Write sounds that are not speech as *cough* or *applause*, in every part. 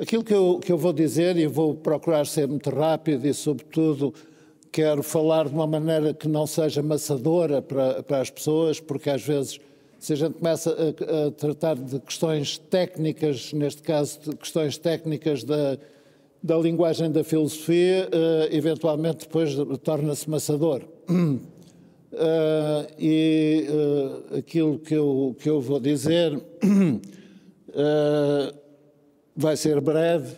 Aquilo que eu, que eu vou dizer, e vou procurar ser muito rápido e, sobretudo, quero falar de uma maneira que não seja maçadora para, para as pessoas, porque às vezes, se a gente começa a, a tratar de questões técnicas, neste caso, de questões técnicas da, da linguagem da filosofia, uh, eventualmente depois torna-se maçador. Uh, *clears throat* e uh, aquilo que eu, que eu vou dizer *clears throat* Vai ser breve,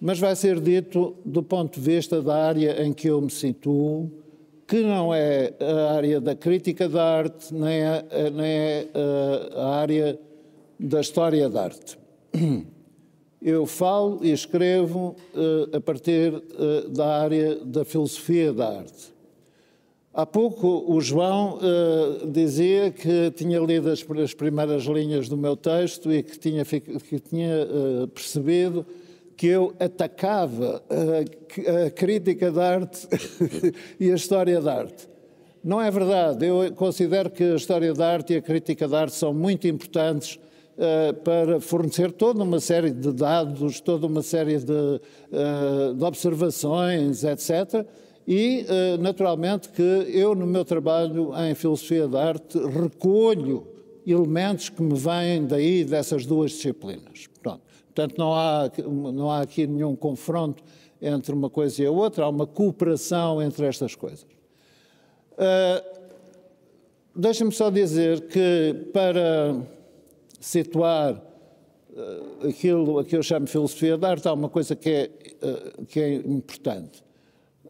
mas vai ser dito do ponto de vista da área em que eu me situo, que não é a área da crítica da arte, nem é, nem é eh, a área da história da arte. *clears throat* Eu falo e escrevo eh, a partir eh, da área da filosofia da arte. Há pouco o João uh, dizia que tinha lido as, as, primeiras linhas do meu texto e que tinha, que tinha uh, percebido que eu atacava a, eh, a crítica da arte *laughs* e a história da arte. Não é verdade. Eu considero que a história da arte e a crítica da arte são muito importantes para fornecer toda uma série de dados, toda uma série de, de observações, etc e, eh, naturalmente, que eu, no meu trabalho em filosofia da arte, recolho elementos que me vêm daí, dessas duas disciplinas. Pronto. Portanto, não há, não há aqui nenhum confronto entre uma coisa e a outra, há uma cooperação entre estas coisas. Uh, Deixa-me só dizer que, para situar uh, aquilo a que eu chamo filosofia da arte, há uma coisa que é, uh, que é importante.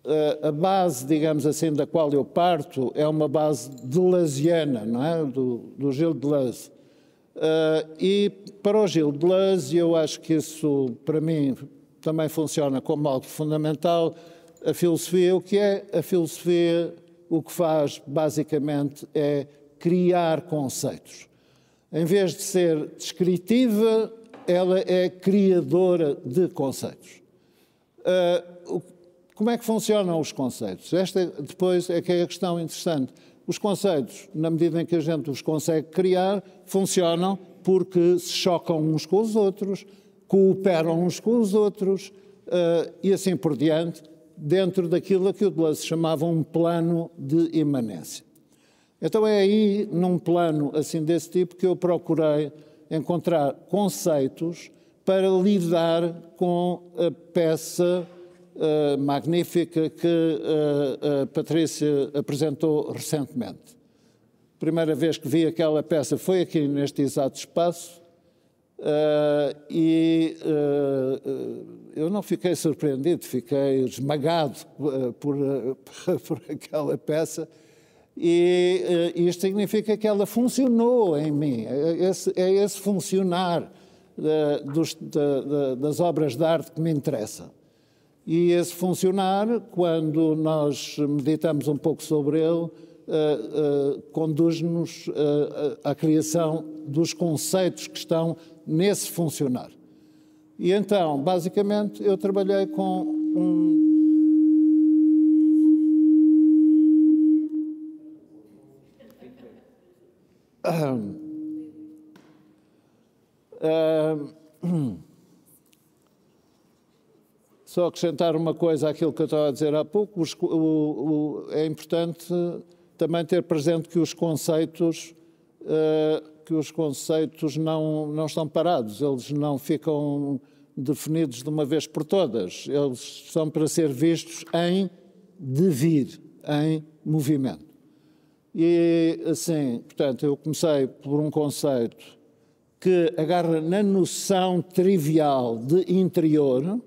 Eh, a base, digamos assim, da qual eu parto é uma base de delasiana, não é? Do, do Gil Deleuze. Uh, eh, e para o Gil e eu acho que isso, para mim, também funciona como algo fundamental, a filosofia, o que é a filosofia, o que faz basicamente é criar conceitos. Em vez de ser descritiva, ela é criadora de conceitos. Uh, como é que funcionam os conceitos? Esta depois é que é a questão interessante. Os conceitos, na medida em que a gente os consegue criar, funcionam porque se chocam uns com os outros, cooperam uns com os outros uh, e assim por diante, dentro daquilo que o Deleuze chamava um plano de imanência. Então é aí, num plano assim desse tipo, que eu procurei encontrar conceitos para lidar com a peça eh, magnífica que uh, eh, a eh, Patrícia apresentou recentemente. Primeira vez que vi aquela peça foi aqui neste exato espaço uh, e eu não fiquei surpreendido, fiquei esmagado por, *laughs* por aquela peça. E uh, isto significa que ela funcionou em mim. É, é esse, é esse funcionar uh, dos, das obras de arte que me interessa. E esse funcionar, quando nós meditamos um pouco sobre ele, eh, eh, conduz-nos à eh, criação dos conceitos que estão nesse funcionar. E então, basicamente, eu trabalhei com um. Só acrescentar uma coisa àquilo que eu estava a dizer há pouco, os, o, o, é importante também ter presente que os conceitos uh, que os conceitos não, não estão parados, eles não ficam definidos de uma vez por todas, eles são para ser vistos em devir, em movimento. E assim, portanto, eu comecei por um conceito que agarra na noção trivial de interior,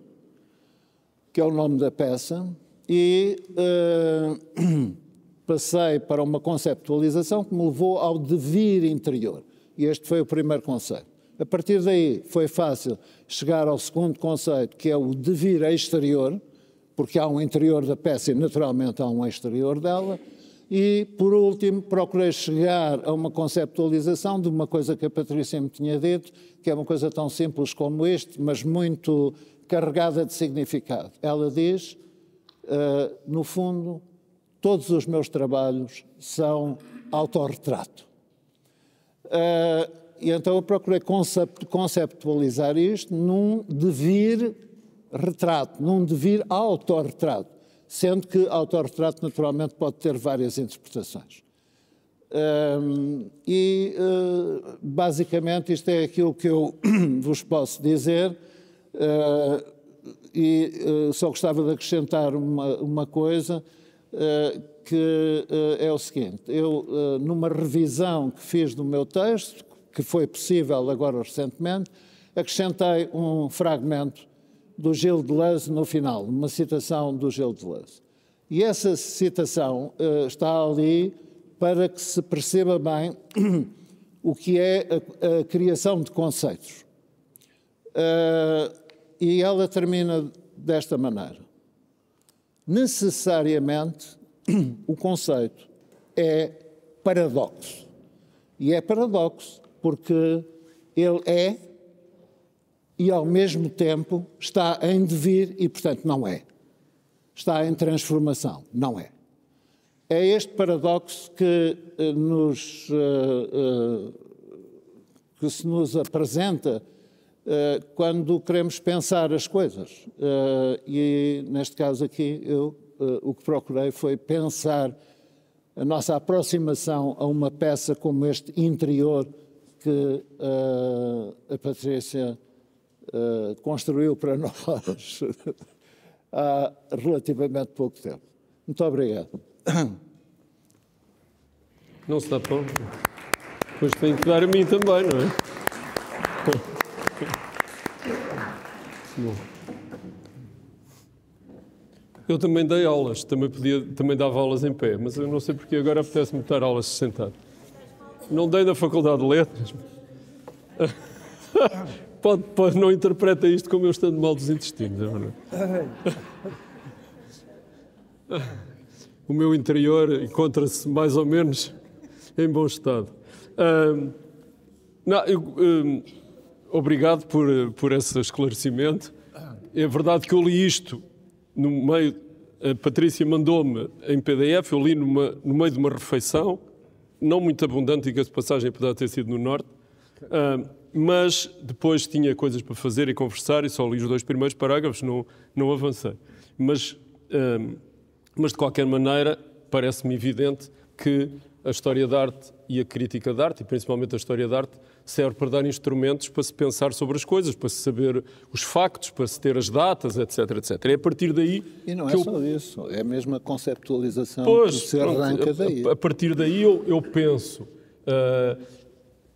que é o nome da peça, e uh, *clears throat* passei para uma conceptualização que me levou ao devir interior. E este foi o primeiro conceito. A partir daí foi fácil chegar ao segundo conceito, que é o devir exterior, porque há um interior da peça e naturalmente há um exterior dela. E, por último, procurei chegar a uma conceptualização de uma coisa que a Patrícia me tinha dito, que é uma coisa tão simples como este, mas muito carregada de significado. Ela diz, uh, no fundo, todos os meus trabalhos são autorretrato. Uh, e então eu procurei conceptualizar isto num devir retrato, num devir autorretrato, sendo que autorretrato naturalmente pode ter várias interpretações. Um, eh, e uh, basicamente isto é aquilo que eu *clears throat* vos posso dizer. Eh, e eh, só gostava de acrescentar uma, uma coisa, eh, que é o seguinte: eu, numa revisão que fiz do meu texto, que foi possível agora recentemente, acrescentei um fragmento do Gil Deleuze no final, uma citação do Gil Deleuze. E essa citação uh, está ali para que se perceba bem *clears throat* o que é a, a criação de conceitos. Uh, e ela termina desta maneira. Necessariamente, o conceito é paradoxo. E é paradoxo porque ele é e, ao mesmo tempo, está em devir e, portanto, não é. Está em transformação, não é. É este paradoxo que, eh, nos, eh, eh, que se nos apresenta eh, quando queremos pensar as coisas. Eh, e, neste caso aqui, eu eh, o que procurei foi pensar a nossa aproximação a uma peça como este interior que a Patrícia construiu para *laughs* nós há relativamente pouco tempo. Muito obrigado. Não se dá pão. Pois tem que dar a mim também, não é? Eu também dei aulas, também, podia, também dava aulas em pé, mas eu não sei porque agora apetece-me dar aulas sentado. Não dei na Faculdade de Letras. *laughs* pode, pode, não interpreta isto como eu estando mal dos intestinos, é verdade. o meu interior encontra-se mais ou menos em bom estado. Um, não, eu, um, Obrigado por, por esse esclarecimento. É verdade que eu li isto no meio. A Patrícia mandou-me em PDF, eu li numa, no meio de uma refeição, não muito abundante, diga-se passagem, apesar de ter sido no Norte. Uh, mas depois tinha coisas para fazer e conversar e só li os dois primeiros parágrafos, não, não avancei. Mas, ah, mas de qualquer maneira, parece-me evidente que a história da arte e a crítica da arte, e principalmente a história da arte, serve para dar instrumentos para se pensar sobre as coisas, para se saber os factos, para se ter as datas, etc, etc. É a partir daí... E não é eu... só isso, é mesmo a conceptualização pois, que se arranca pronto, daí. A, a, partir daí eu, eu penso... Uh,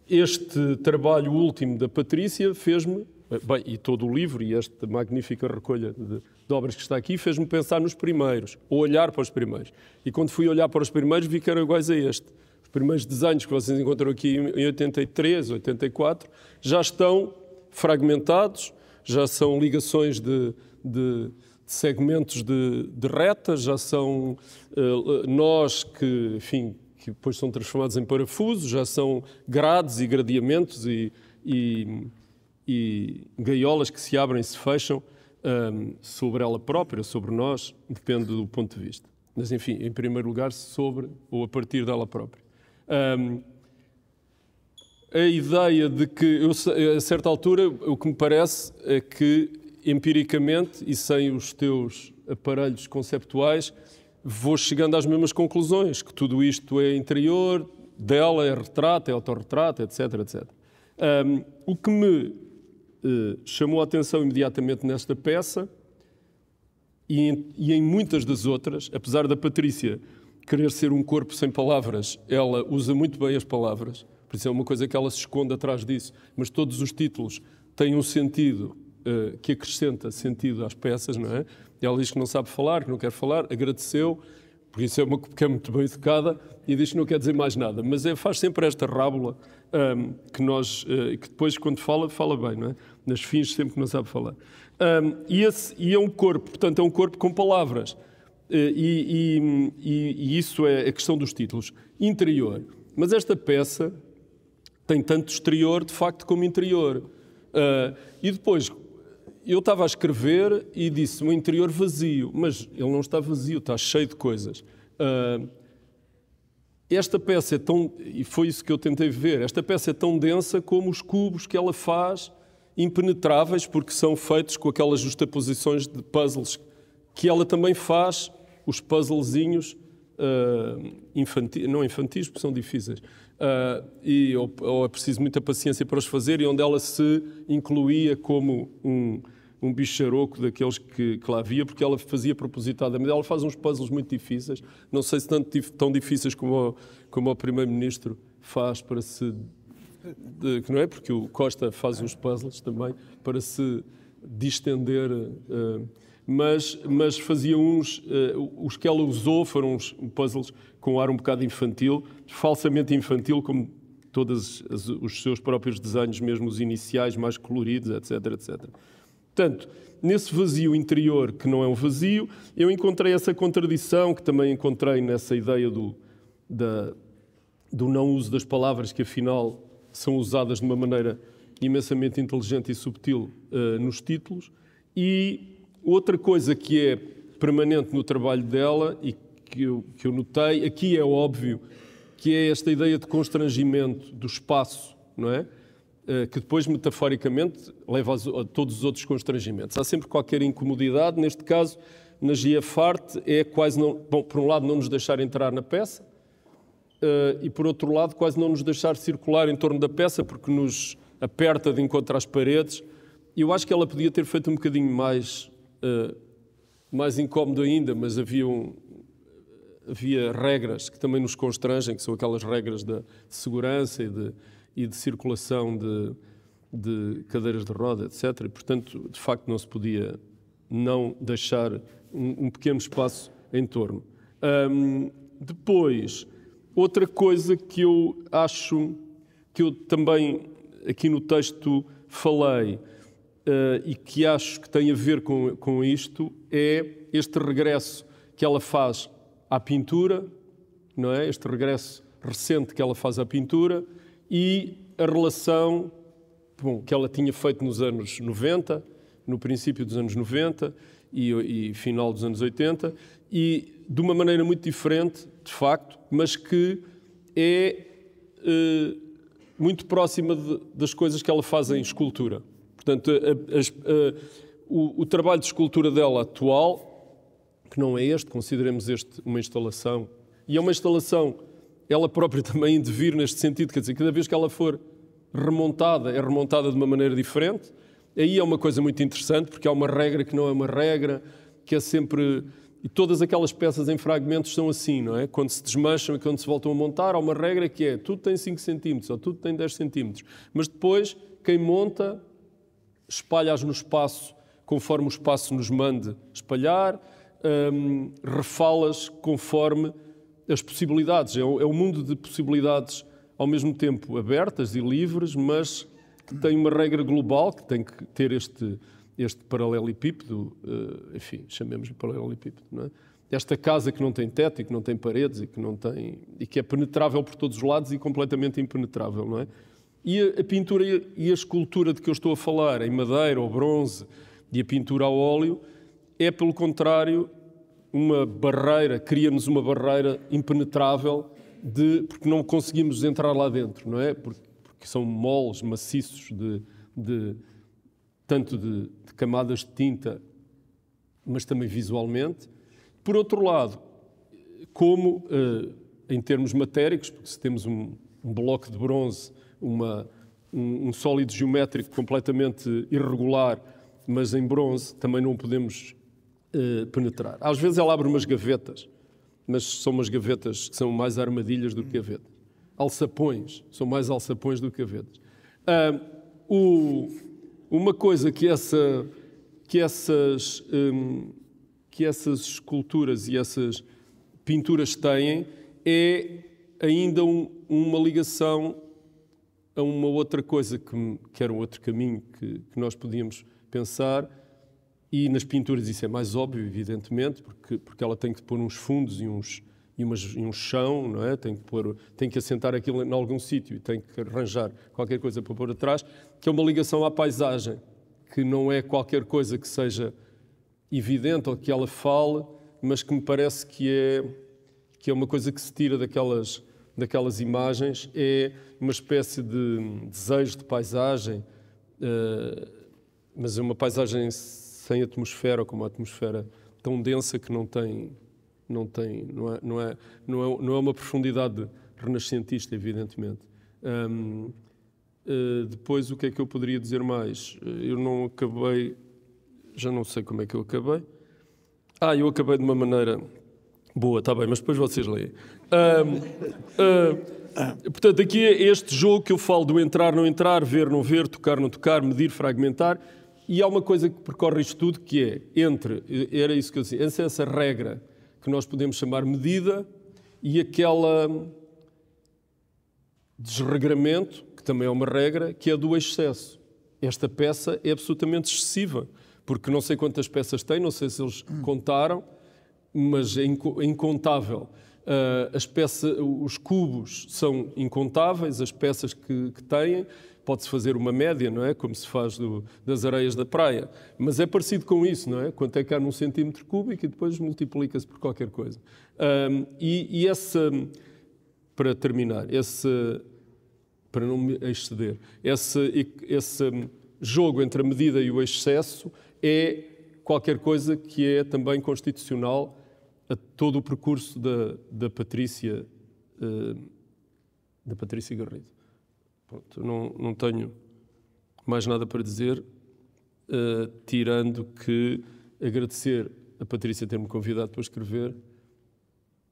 este trabalho último da Patrícia fez-me eh, bem, e todo o livro e esta magnífica recolha de, de obras que está aqui fez-me pensar nos primeiros, ou olhar para os primeiros. E quando fui olhar para os primeiros, vi que eram iguais a este. Os primeiros desenhos que vocês encontram aqui em 83, 84, já estão fragmentados, já são ligações de, de segmentos de, de retas, já são uh, nós que, enfim, que depois são transformados em parafusos, já são grades e gradeamentos e, e e gaiolas que se abrem e se fecham um, sobre ela própria, sobre nós, depende do ponto de vista. Mas, enfim, em primeiro lugar, sobre ou a partir dela própria. Um, a ideia de que, eu, a certa altura, o que me parece é que, empiricamente e sem os teus aparelhos conceptuais, vou chegando às mesmas conclusões, que tudo isto é interior, dela é retrato, é autorretrato, etc, etc. Um, o que me eh, chamou a atenção imediatamente nesta peça e em, e em muitas das outras, apesar da Patrícia querer ser um corpo sem palavras, ela usa muito bem as palavras, por isso é uma coisa que ela se esconde atrás disso, mas todos os títulos têm um sentido uh, que acrescenta sentido às peças, não é? Ela diz que não sabe falar, que não quer falar, agradeceu, por isso é uma que é muito bem educada e diz que não quer dizer mais nada, mas é, faz sempre esta rábula um, ehm, que nós uh, que depois quando fala fala bem, não é? nas fins sempre que não sabe falar. Um, e, esse, e é um corpo, portanto, é um corpo com palavras. Eh, e, e, e, isso é a questão dos títulos. Interior. Mas esta peça tem tanto exterior, de facto, como interior. Uh, e depois, eu estava a escrever e disse um interior vazio, mas ele não está vazio, está cheio de coisas. Uh, esta peça é tão, e foi isso que eu tentei ver, esta peça é tão densa como os cubos que ela faz impenetráveis porque são feitos com aquelas justaposições de puzzles que ela também faz, os puzzlezinhos uh, ah, infantis, não infantis porque são difíceis, uh, e, ou, ou, é preciso muita paciência para os fazer, e onde ela se incluía como um, um bicharoco daqueles que, que lá havia, porque ela fazia propositadamente. Ela faz uns puzzles muito difíceis, não sei se tanto, tão difíceis como o, como o primeiro-ministro faz para se de, que não é? Porque o Costa faz uns puzzles também para se distender, uh, mas, mas fazia uns, uh, os que ela usou foram uns puzzles com um ar um bocado infantil, falsamente infantil, como todos os seus próprios desenhos, mesmo os iniciais, mais coloridos, etc, etc. Portanto, nesse vazio interior, que não é um vazio, eu encontrei essa contradição que também encontrei nessa ideia do, da, do não uso das palavras, que afinal são usadas de uma maneira imensamente inteligente e subtil uh, nos títulos. E outra coisa que é permanente no trabalho dela e que eu, que eu notei, aqui é óbvio, que é esta ideia de constrangimento do espaço, não é? Eh, que depois, metaforicamente, leva a, todos os outros constrangimentos. Há sempre qualquer incomodidade, neste caso, na Giafarte é quase não. Bom, por um lado, não nos deixar entrar na peça, eh, e, por outro lado, quase não nos deixar circular em torno da peça, porque nos aperta de encontro às paredes. Eu acho que ela podia ter feito um bocadinho mais, eh, mais incómodo ainda, mas havia, um, havia regras que também nos constrangem, que são aquelas regras de segurança e de, e de circulação de, de cadeiras de roda, etc. E, portanto, de facto, não se podia não deixar um, um pequeno espaço em torno. Um, depois, Outra coisa que eu acho que eu também aqui no texto falei uh, e que acho que tem a ver com, com isto é este regresso que ela faz à pintura, não é? Este regresso recente que ela faz à pintura e a relação bom, que ela tinha feito nos anos 90, no princípio dos anos 90 e, e final dos anos 80 e de uma maneira muito diferente, de facto, mas que é eh, muito próxima de, das coisas que ela faz em escultura. Portanto, a, a, a, o, o, trabalho de escultura dela atual, que não é este, consideremos este uma instalação, e é uma instalação, ela própria *laughs* também de vir neste sentido, quer dizer, cada vez que ela for remontada, é remontada de uma maneira diferente. Aí é uma coisa muito interessante, porque há uma regra que não é uma regra, que é sempre e todas aquelas peças em fragmentos são assim, não é? Quando se desmancham e quando se voltam a montar, há uma regra que é tudo tem 5 centímetros ou tudo tem 10 centímetros. Mas depois, quem monta, espalha-as no espaço conforme o espaço nos mande espalhar, um, refalas conforme as possibilidades. É um, é um mundo de possibilidades ao mesmo tempo abertas e livres, mas que tem uma regra global, que tem que ter este este paralelepípedo, eh, enfim, chamemos-lhe paralelepípedo, não é? esta casa que não tem teto e que não tem paredes e que não tem e que é penetrável por todos os lados e completamente impenetrável, não é? E a, a pintura e a escultura de que eu estou a falar, em madeira ou bronze, e a pintura a óleo, é pelo contrário uma barreira, cria-nos uma barreira impenetrável de porque não conseguimos entrar lá dentro, não é? Porque, porque são moles maciços de, de tanto de, de camadas de tinta, mas também visualmente. Por outro lado, como eh, em termos matéricos, porque se temos um, um bloco de bronze, uma, um, um, sólido geométrico completamente irregular, mas em bronze, também não podemos eh, penetrar. Às vezes ela abre umas gavetas, mas são umas gavetas que são mais armadilhas do que gavetas. Alçapões, são mais alçapões do que gavetas. Ah, o, uma coisa que, essa, que, essas, hum, que essas esculturas e essas pinturas têm é ainda um, uma ligação a uma outra coisa que, que era um outro caminho que, que nós podíamos pensar, e nas pinturas isso é mais óbvio, evidentemente, porque, porque ela tem que pôr uns fundos e uns, e, umas, e um chão, não é? Tem que, pôr, tem que assentar aquilo em algum sítio e tem que arranjar qualquer coisa para pôr atrás, que é uma ligação à paisagem, que não é qualquer coisa que seja evidente ou que ela fale, mas que me parece que é, que é uma coisa que se tira daquelas, daquelas imagens, é uma espécie de desejo de paisagem, eh, mas é uma paisagem sem atmosfera, com uma atmosfera tão densa que não tem não tem, não é, não é, não é, não é uma profundidade renascentista, evidentemente. Um, uh, eh, depois, o que é que eu poderia dizer mais? Eh, eu não acabei, já não sei como é que eu acabei. Ah, eu acabei de uma maneira boa, está bem, mas depois vocês leem. Um, uh, eh, Portanto, aqui é este jogo que eu falo do entrar, não entrar, ver, não ver, tocar, não tocar, medir, fragmentar. E há uma coisa que percorre isto tudo que é entre, era isso que eu disse, é essa regra que nós podemos chamar medida e aquela desregramento, que também é uma regra, que é do excesso. Esta peça é absolutamente excessiva, porque não sei quantas peças tem, não sei se eles contaram, mas é, é incontável as ah, peças, os cubos são incontáveis, as peças que, que têm, pode-se fazer uma média, não é? Como se faz do, das areias da praia. Mas é parecido com isso, não é? Quanto é que há num centímetro cúbico e depois multiplica-se por qualquer coisa. Um, e, e, essa, para terminar, essa, para não me exceder, esse esse jogo entre a medida e o excesso é qualquer coisa que é também constitucional a todo o percurso da, da Patrícia eh, da Patrícia Garrido. Pronto, não, não tenho mais nada para dizer, uh, tirando que agradecer a Patrícia ter-me convidado para escrever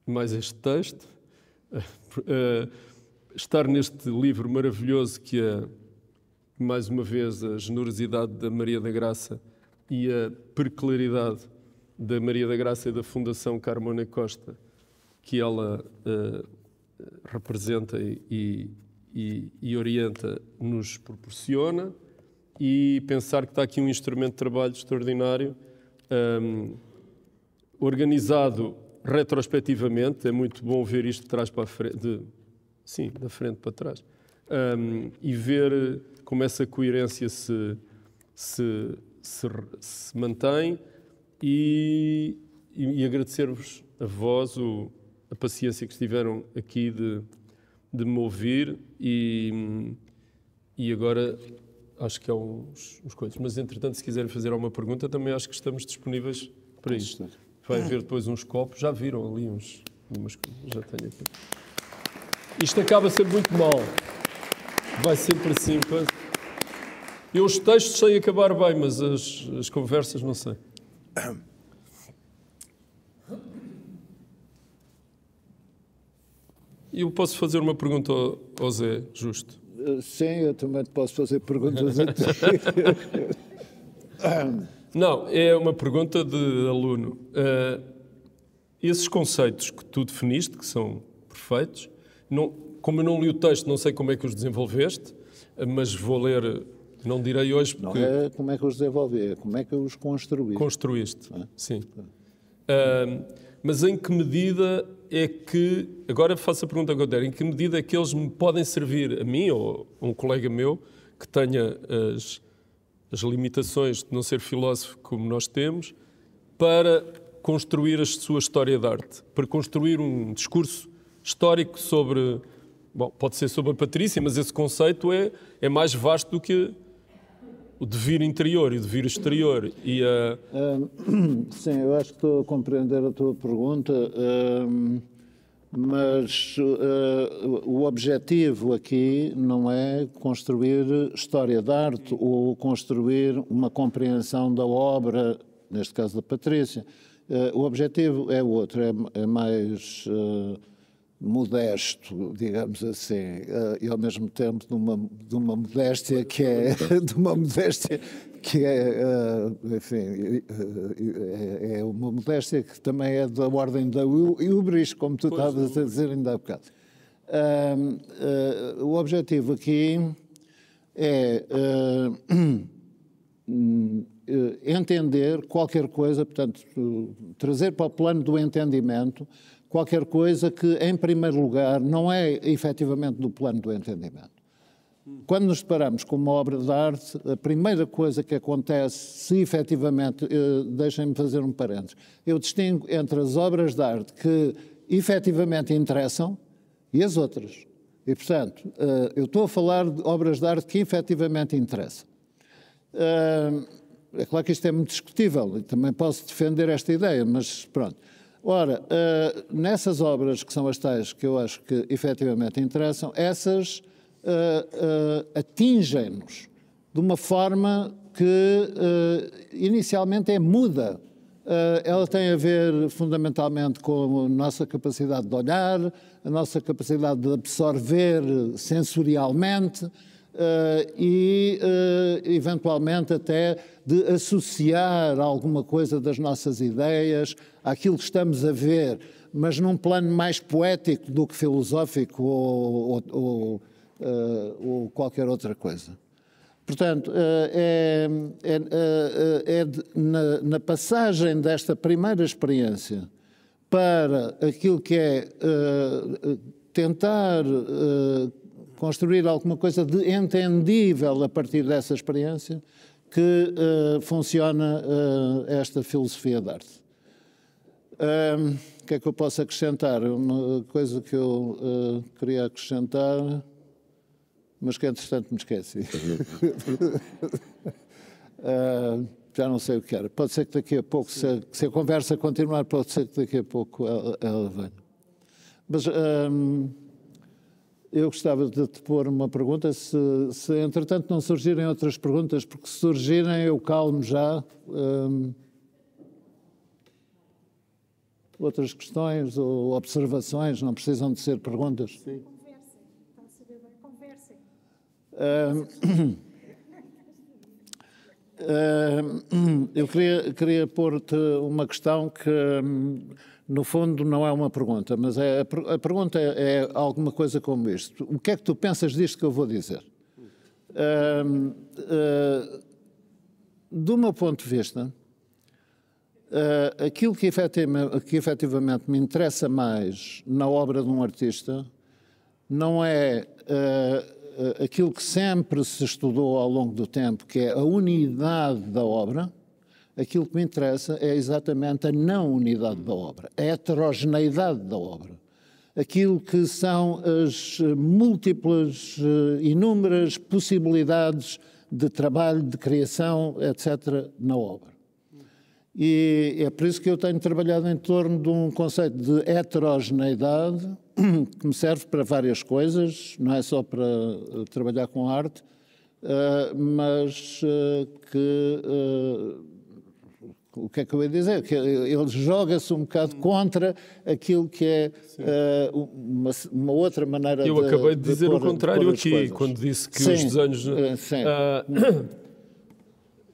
mais este texto, uh, estar neste livro maravilhoso que é, mais uma vez, a generosidade da Maria da Graça e a preclaridade da Maria da Graça e da Fundação Carmona Costa, que ela uh, representa e, e, e, orienta, nos proporciona, e pensar que está aqui um instrumento de trabalho extraordinário, um, ehm, organizado retrospectivamente, é muito bom ver isto de trás para a frente, de, sim, da frente para trás, um, ehm, e ver como essa coerência se, se, se, se mantém e, e, e agradecer-vos a vós o, a paciência que estiveram aqui de, de me ouvir e, e agora acho que há é uns, uns coisas. Mas entretanto, se quiserem fazer alguma pergunta, também acho que estamos disponíveis para isso Vai ah. haver depois uns copos, já viram ali uns, umas coisas, já tenho aqui. Isto acaba sempre muito mal. Vai sempre assim. Pois. Eu os textos sei acabar bem, mas as, as conversas não sei. Eu posso fazer uma pergunta ao Zé, justo? Eh, sim, eu também posso fazer perguntas a ti. *laughs* Não, é uma pergunta de aluno. Uh, esses conceitos que tu definiste, que são perfeitos, não, como eu não li o texto, não sei como é que os desenvolveste, eh, mas vou ler não direi hoje porque... Não é como é que os desenvolvi, é como é que os construí. Construíste, é? sim. Uh, mas em que medida é que... Agora faço a pergunta que eu der. Em que medida é que eles me podem servir, a mim ou a um colega meu, que tenha as, as limitações de não ser filósofo como nós temos, para construir a sua história de arte, para construir um discurso histórico sobre... Bom, pode ser sobre a Patrícia, mas esse conceito é, é mais vasto do que o devir interior e o devir exterior e a... *clears throat* Sim, eu acho que estou a compreender a tua pergunta, mas ah, o objetivo aqui não é construir história de arte ou construir uma compreensão da obra, neste caso da Patrícia. Ah, o objetivo é outro, é, é mais ah, modesto, digamos assim, eh, e ao mesmo tempo de uma, de uma modéstia que é *laughs* de uma modéstia que é, eh, enfim, eh, é uma modéstia que também é da ordem da Ubris, como tu estavas a dizer ainda há bocado. Uh, uh, o objetivo aqui é uh, *clears throat* entender qualquer coisa, portanto, trazer para o plano do entendimento qualquer coisa que, em primeiro lugar, não é efetivamente do plano do entendimento. Quando nos deparamos com uma obra de arte, a primeira coisa que acontece, se efetivamente, eh, deixem-me fazer um parênteses, eu distingo entre as obras de arte que efetivamente interessam e as outras. E, portanto, eh, eu estou a falar de obras de arte que efetivamente interessam. Eh, é claro que isto é muito discutível e também posso defender esta ideia, mas pronto. Ora, uh, nessas obras que são as tais que eu acho que efetivamente interessam, essas uh, uh, atingem-nos de uma forma que inicialmente é muda. ela tem a ver fundamentalmente com a nossa capacidade de olhar, a nossa capacidade de absorver sensorialmente, eh, e, eh, eventualmente, até de associar alguma coisa das nossas ideias àquilo que estamos a ver, mas num plano mais poético do que filosófico ou, ou, ou, eh, ou qualquer outra coisa. Portanto, é, é, é, é na, na, passagem desta primeira experiência para aquilo que é tentar construir alguma coisa de entendível a partir dessa experiência que uh, funciona uh, esta filosofia de arte. O um, que é que eu posso acrescentar? Uma coisa que eu uh, queria acrescentar, mas que entretanto me esqueci. *laughs* já não sei o que era. Pode ser que daqui a pouco, se a, se a conversa continuar, pode ser que daqui a pouco ela, ela venha. Mas. Um, eu gostava de te pôr uma pergunta, se, se entretanto não surgirem outras perguntas, porque se surgirem eu calmo já. Hum, outras questões ou observações, não precisam de ser perguntas. Sim. Conversem, está a saber bem, conversem. Hum, *clears throat* Hum, eu queria, queria pôr-te uma questão que, hum, no fundo, não é uma pergunta, mas é, a pergunta é, é, alguma coisa como isto. O que é que tu pensas disto que eu vou dizer? uh, do meu ponto de vista, uh, aquilo que efetivamente, que efetivamente, me interessa mais na obra de um artista não é ah, eh, aquilo que sempre se estudou ao longo do tempo, que é a unidade da obra, aquilo que me interessa é exatamente a não unidade da obra, a heterogeneidade da obra. Aquilo que são as múltiplas, eh, inúmeras possibilidades de trabalho, de criação, etc., na obra. E é por isso que eu tenho trabalhado em torno de um conceito de heterogeneidade, *clears throat* que me serve para várias coisas, não é só para eh, trabalhar com arte, eh, mas eh, que. o que é que eu ia dizer? Que ele joga-se um bocado contra aquilo que é uma, uma, outra maneira eu de. Eu acabei de, de dizer pôr, o contrário aqui, coisas. quando disse que sim, os desenhos. Sim. Uh,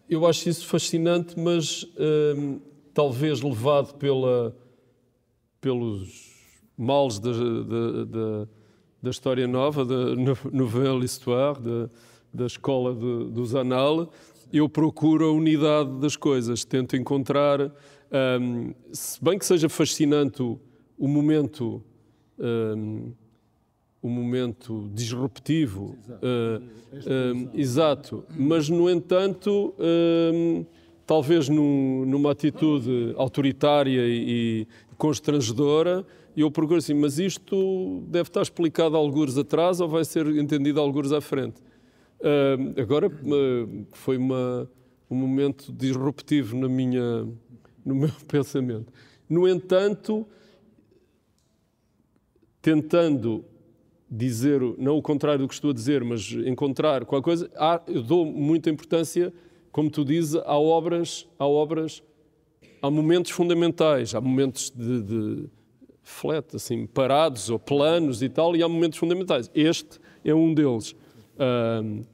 eu acho isso fascinante, mas uh, talvez levado pela, pelos moldes de, de, de, da história nova, da Nouvelle Histoire, da escola dos Anal, eu procuro a unidade das coisas, tento encontrar, um, se bem que seja fascinante o, momento. Um, o momento disruptivo, uh, exato, mas no entanto um, talvez num, numa atitude autoritária e constrangedora, e eu procuro assim, mas isto deve estar explicado alguns atrás ou vai ser entendido alguns à frente. Uh, agora uh, foi uma, um momento disruptivo na minha, no meu *laughs* pensamento. No entanto, tentando dizer, não o contrário do que estou a dizer, mas encontrar qualquer coisa, há, eu dou muita importância, como tu dizes, a obras, a obras, há momentos fundamentais, há momentos de, de flat, assim, parados ou planos e tal, e há momentos fundamentais. Este é um deles. Um,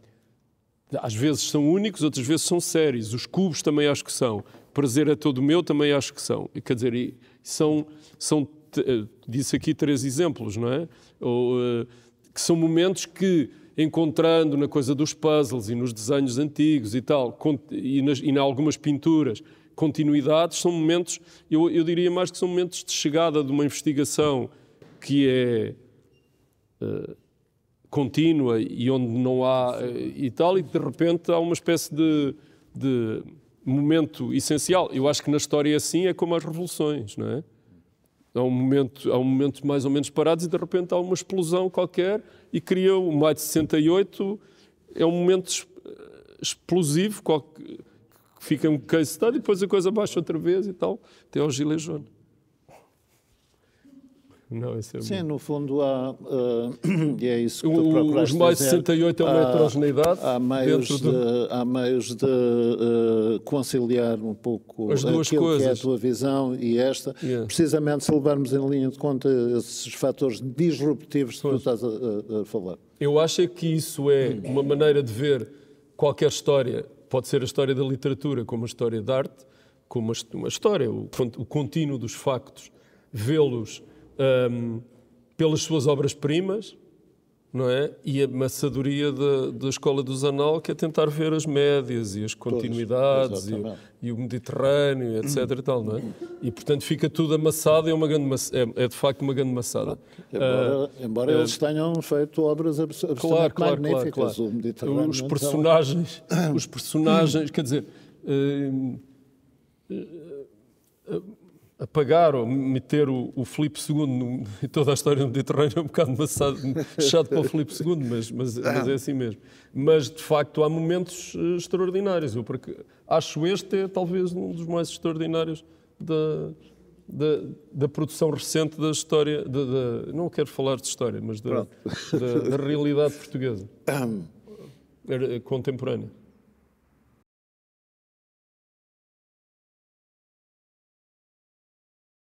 às vezes são únicos, outras vezes são séries. Os cubos também acho que são. Prazer é todo meu também acho que são. Quer dizer, são, são eh, disse aqui três exemplos, não é? Ou, uh, que são momentos que, encontrando na coisa dos puzzles e nos desenhos antigos e tal, e, nas, e em algumas pinturas, continuidades, são momentos, eu, eu diria mais que são momentos de chegada de uma investigação que é uh, contínua e onde não há uh, e tal, e de repente há uma espécie de, de, momento essencial. Eu acho que na história é assim, é como as revoluções, não é? Há um, momento, há um momento mais ou menos parados e de repente há uma explosão qualquer e cria o maio de 68, é um momento eh, explosivo, qualquer fica um case e depois a coisa baixa outra vez e tal, até ao gilejone. é Sim, bom. no fundo há, uh, *coughs* é isso que tu Os mais de 68 é uma heterogeneidade. Há meios, de, do... há meios de uh, conciliar um pouco As duas aquilo coisas. que é a tua visão e esta, yeah. precisamente se levarmos em linha de conta esses fatores disruptivos que tu estás a, a falar. Eu acho é que isso é uma maneira de ver qualquer história Pode ser a história da literatura como a história da arte, como uma história, o, o contínuo dos factos, vê-los um, pelas suas obras-primas, não é? E a maçadoria da, da escola dos anal, que é tentar ver as médias e as continuidades e, e, o Mediterrâneo, etc. Hum. e, tal, não é? e, portanto, fica tudo amassado é, uma grande é, é, de facto uma grande maçada. Embora, ah, embora ah, eles tenham feito obras absolutamente claro, claro, magníficas, claro, o Mediterrâneo. Os então, personagens, *coughs* os personagens quer dizer... Eh, eh, apagar ou meter o, o Filipe II no, *laughs* e toda a história do Mediterrâneo é um bocado maçado, *laughs* chato para o Filipe II, mas, mas, mas, é assim mesmo. Mas, de facto, há momentos eh, extraordinários. Eu porque acho este é, talvez um dos mais extraordinários da, da, da produção recente da história, da, da, não quero falar de história, mas da, da realidade portuguesa contemporânea.